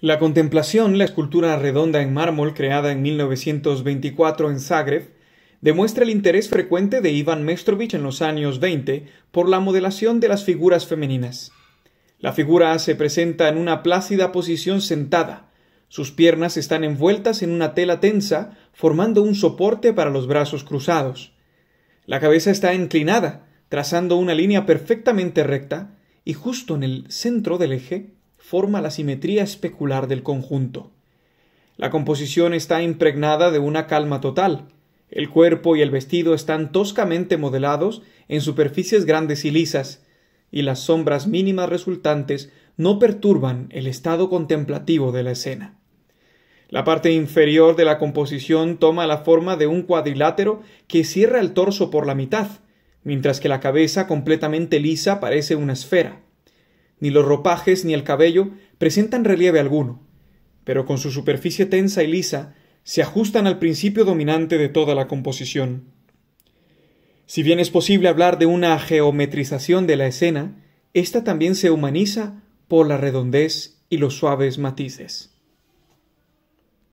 La contemplación, la escultura redonda en mármol creada en 1924 en Zagreb, demuestra el interés frecuente de Iván Mestrovich en los años 20 por la modelación de las figuras femeninas. La figura se presenta en una plácida posición sentada. Sus piernas están envueltas en una tela tensa, formando un soporte para los brazos cruzados. La cabeza está inclinada, trazando una línea perfectamente recta, y justo en el centro del eje forma la simetría especular del conjunto. La composición está impregnada de una calma total. El cuerpo y el vestido están toscamente modelados en superficies grandes y lisas, y las sombras mínimas resultantes no perturban el estado contemplativo de la escena. La parte inferior de la composición toma la forma de un cuadrilátero que cierra el torso por la mitad, mientras que la cabeza completamente lisa parece una esfera ni los ropajes ni el cabello presentan relieve alguno, pero con su superficie tensa y lisa se ajustan al principio dominante de toda la composición. Si bien es posible hablar de una geometrización de la escena, ésta también se humaniza por la redondez y los suaves matices.